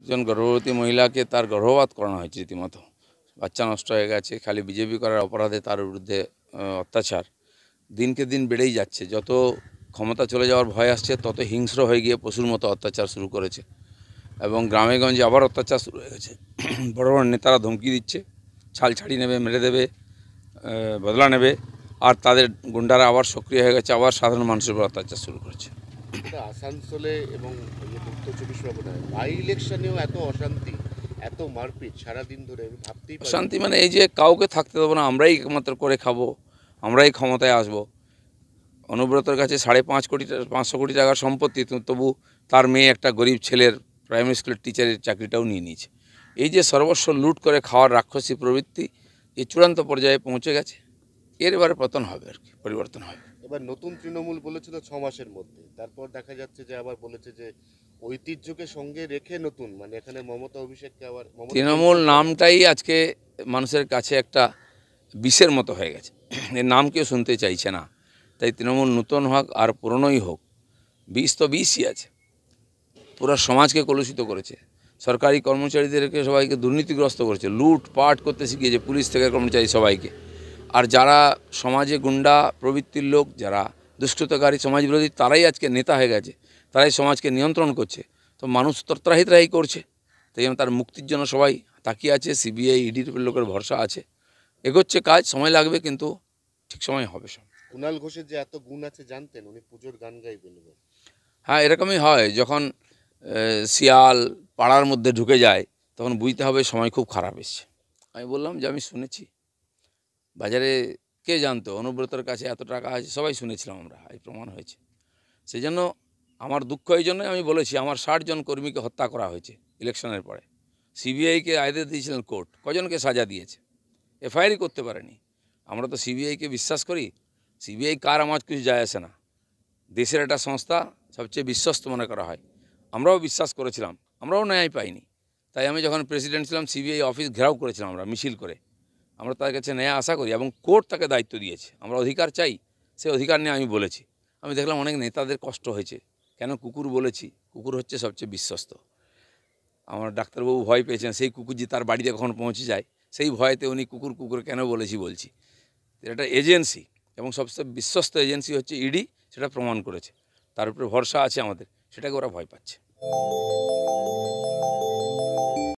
একজন গর্ভবতী মহিলাকে তার গর্ভপাত করানো হয়েছে রীতিমতো বাচ্চা নষ্ট হয়ে গেছে খালি বিজেপি করার অপরাধে তার বিরুদ্ধে অত্যাচার দিনকে দিন বেড়েই যাচ্ছে যত ক্ষমতা চলে যাওয়ার ভয় আসছে তত হিংস্র হয়ে গিয়ে পশুর মতো অত্যাচার শুরু করেছে এবং গ্রামে গঞ্জে আবার অত্যাচার শুরু হয়ে গেছে বড় বড় নেতারা ধমকি দিচ্ছে ছাল ছাড়ি নেবে মেরে দেবে বদলা নেবে আর তাদের গুন্ডারা আবার সক্রিয় হয়ে গেছে আবার সাধারণ মানুষের উপর অত্যাচার শুরু করেছে আসানসোলে এবং উত্তর চব্বিশ পরগনায় বাই ইলেকশনেও এত অশান্তি এত মারপিট সারাদিন ধরে আমি ভাবতেই অশান্তি মানে এই যে কাউকে থাকতে দেবো না আমরাই একমাত্র করে খাবো আমরাই ক্ষমতায় আসব অনুব্রতর কাছে সাড়ে পাঁচ কোটি পাঁচশো কোটি টাকার সম্পত্তি তবু তার মেয়ে একটা গরিব ছেলের প্রাইমারি স্কুলের টিচারের চাকরিটাও নিয়ে নিয়েছে এই যে সর্বস্ব লুট করে খাওয়ার রাক্ষসী প্রবৃত্তি এই চূড়ান্ত পর্যায়ে পৌঁছে গেছে এর এবারে পতন হবে আর কি পরিবর্তন হবে এবার নতুন তৃণমূল বলেছিল ছ মাসের মধ্যে তারপর দেখা যাচ্ছে যে আবার বলেছে যে ঐতিহ্যকে সঙ্গে রেখে নতুন মানে এখানে মমতা অভিষেককে আবার তৃণমূল নামটাই আজকে মানুষের কাছে একটা বিষের মতো হয়ে গেছে এর নাম কেউ শুনতে চাইছে না তাই তৃণমূল নতুন হোক আর পুরনোই হোক বিষ তো বিষই আছে পুরো সমাজকে কলুষিত করেছে সরকারি কর্মচারীদেরকে সবাইকে দুর্নীতিগ্রস্ত করেছে লুট পাট করতে শিখিয়েছে পুলিশ থেকে কর্মচারী সবাইকে আর যারা সমাজে গুন্ডা প্রবৃত্তির লোক যারা সমাজ বিরোধী তারাই আজকে নেতা হয়ে গেছে তারাই সমাজকে নিয়ন্ত্রণ করছে তো মানুষ তত্রাহিতরাহি করছে তাই জন্য তার মুক্তির জন্য সবাই তাকিয়ে আছে সিবিআই ইডির e লোকের ভরসা আছে এগোচ্ছে কাজ সময় লাগবে কিন্তু ঠিক সময় হবে সব কুণাল ঘোষের যে এত গুণ আছে জানতেন উনি পুজোর গান গাইবেন হ্যাঁ এরকমই হয় যখন শিয়াল পাড়ার মধ্যে ঢুকে যায় তখন বুঝতে হবে সময় খুব খারাপ এসছে আমি বললাম যে আমি শুনেছি বাজারে কে জানতো অনুব্রতর কাছে এত টাকা আছে সবাই শুনেছিলাম আমরা এই প্রমাণ হয়েছে সেই জন্য আমার দুঃখ এই জন্যই আমি বলেছি আমার ষাটজন কর্মীকে হত্যা করা হয়েছে ইলেকশনের পরে সিবিআইকে আয়দে দিয়েছিলেন কোর্ট কজনকে সাজা দিয়েছে এফআইআরই করতে পারেনি আমরা তো সিবিআইকে বিশ্বাস করি সিবিআই কার আমার কিছু যায় আসে না দেশের একটা সংস্থা সবচেয়ে বিশ্বস্ত মনে করা হয় আমরাও বিশ্বাস করেছিলাম আমরাও ন্যায় পাইনি তাই আমি যখন প্রেসিডেন্ট ছিলাম সিবিআই অফিস ঘেরাও করেছিলাম আমরা মিছিল করে আমরা তার কাছে ন্যায় আশা করি এবং কোর্ট তাকে দায়িত্ব দিয়েছে আমরা অধিকার চাই সে অধিকার নিয়ে আমি বলেছি আমি দেখলাম অনেক নেতাদের কষ্ট হয়েছে কেন কুকুর বলেছি কুকুর হচ্ছে সবচেয়ে বিশ্বস্ত আমার ডাক্তারবাবু ভয় পেয়েছেন সেই কুকুর যে তার বাড়িতে কখন পৌঁছে যায় সেই ভয়েতে উনি কুকুর কুকুর কেন বলেছি বলছি এটা এজেন্সি এবং সবচেয়ে বিশ্বস্ত এজেন্সি হচ্ছে ইডি e সেটা প্রমাণ করেছে তার উপরে ভরসা আছে আমাদের সেটাকে ওরা ভয় পাচ্ছে